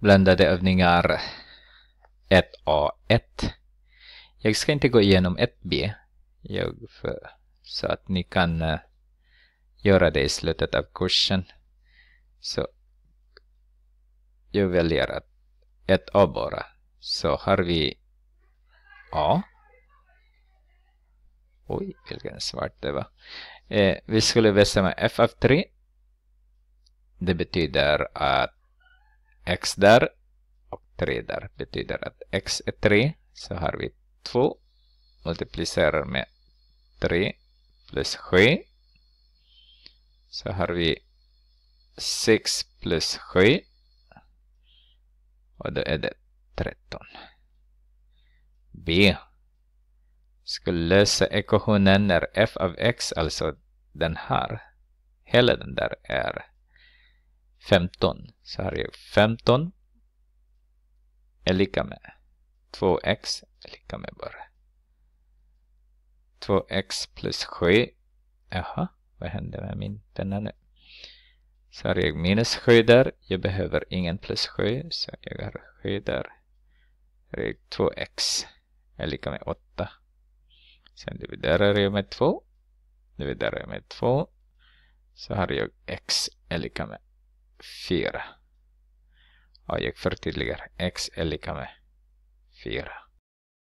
blandade övningar 1A1. Jag ska inte gå igenom 1B jag, för, så att ni kan uh, göra det i slutet av kursen. Så jag väljer att 1A bara. Så har vi A. Oj, vilken svart det var. Eh, vi skulle bestämma F av 3. Det betyder att x där och 3 där. Betyder att x är 3. Så har vi 2. Multiplicerar med 3 plus 7. Så har vi 6 plus 7. Och då är det 13. B. Skulle lösa ekvationen när f av x, alltså den här, hela den där är 15. Så här är 15 är lika med 2x är lika med bara 2x plus 7. Jaha, vad hände med min penna nu? Så har jag minus 7 där. Jag behöver ingen plus 7, så jag har 7 där. Här är 2x är lika med 8. Sen dividerar jag med 2. Dividerar jag med 2. Så har jag x är lika med 4. Ajak förtydligar x är lika med 4.